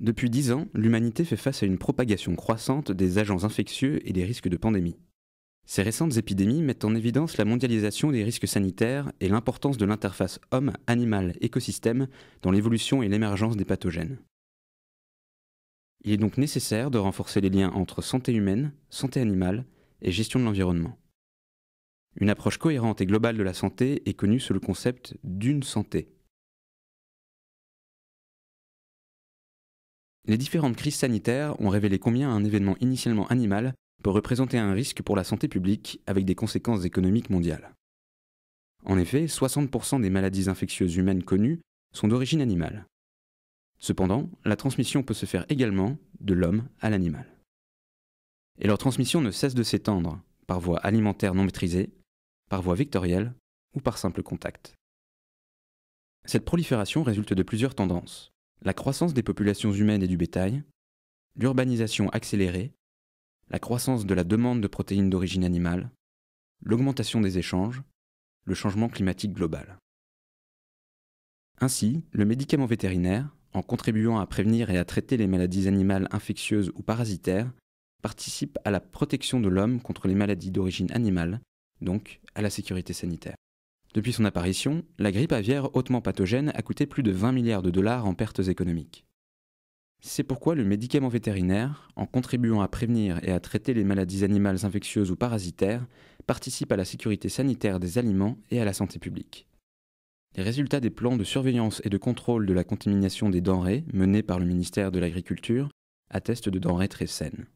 Depuis dix ans, l'humanité fait face à une propagation croissante des agents infectieux et des risques de pandémie. Ces récentes épidémies mettent en évidence la mondialisation des risques sanitaires et l'importance de l'interface homme-animal-écosystème dans l'évolution et l'émergence des pathogènes. Il est donc nécessaire de renforcer les liens entre santé humaine, santé animale et gestion de l'environnement. Une approche cohérente et globale de la santé est connue sous le concept d'une santé. Les différentes crises sanitaires ont révélé combien un événement initialement animal peut représenter un risque pour la santé publique avec des conséquences économiques mondiales. En effet, 60% des maladies infectieuses humaines connues sont d'origine animale. Cependant, la transmission peut se faire également de l'homme à l'animal. Et leur transmission ne cesse de s'étendre, par voie alimentaire non maîtrisée, par voie vectorielle ou par simple contact. Cette prolifération résulte de plusieurs tendances la croissance des populations humaines et du bétail, l'urbanisation accélérée, la croissance de la demande de protéines d'origine animale, l'augmentation des échanges, le changement climatique global. Ainsi, le médicament vétérinaire, en contribuant à prévenir et à traiter les maladies animales infectieuses ou parasitaires, participe à la protection de l'homme contre les maladies d'origine animale, donc à la sécurité sanitaire. Depuis son apparition, la grippe aviaire hautement pathogène a coûté plus de 20 milliards de dollars en pertes économiques. C'est pourquoi le médicament vétérinaire, en contribuant à prévenir et à traiter les maladies animales infectieuses ou parasitaires, participe à la sécurité sanitaire des aliments et à la santé publique. Les résultats des plans de surveillance et de contrôle de la contamination des denrées menés par le ministère de l'Agriculture attestent de denrées très saines.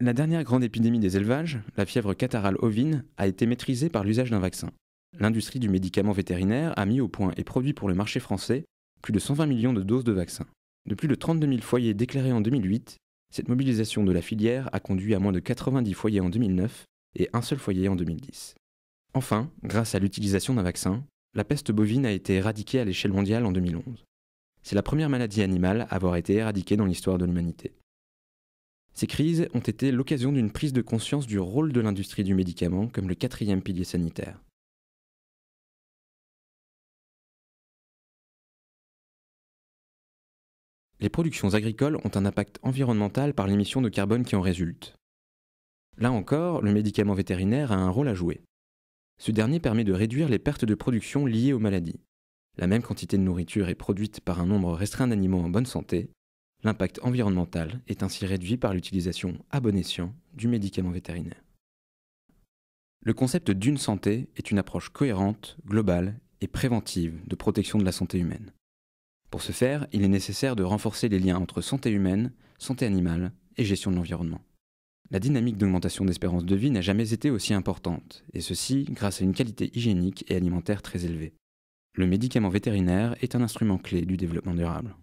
La dernière grande épidémie des élevages, la fièvre catarale ovine, a été maîtrisée par l'usage d'un vaccin. L'industrie du médicament vétérinaire a mis au point et produit pour le marché français plus de 120 millions de doses de vaccins. De plus de 32 000 foyers déclarés en 2008, cette mobilisation de la filière a conduit à moins de 90 foyers en 2009 et un seul foyer en 2010. Enfin, grâce à l'utilisation d'un vaccin, la peste bovine a été éradiquée à l'échelle mondiale en 2011. C'est la première maladie animale à avoir été éradiquée dans l'histoire de l'humanité. Ces crises ont été l'occasion d'une prise de conscience du rôle de l'industrie du médicament comme le quatrième pilier sanitaire. Les productions agricoles ont un impact environnemental par l'émission de carbone qui en résulte. Là encore, le médicament vétérinaire a un rôle à jouer. Ce dernier permet de réduire les pertes de production liées aux maladies. La même quantité de nourriture est produite par un nombre restreint d'animaux en bonne santé, L'impact environnemental est ainsi réduit par l'utilisation à bon escient du médicament vétérinaire. Le concept d'une santé est une approche cohérente, globale et préventive de protection de la santé humaine. Pour ce faire, il est nécessaire de renforcer les liens entre santé humaine, santé animale et gestion de l'environnement. La dynamique d'augmentation d'espérance de vie n'a jamais été aussi importante, et ceci grâce à une qualité hygiénique et alimentaire très élevée. Le médicament vétérinaire est un instrument clé du développement durable.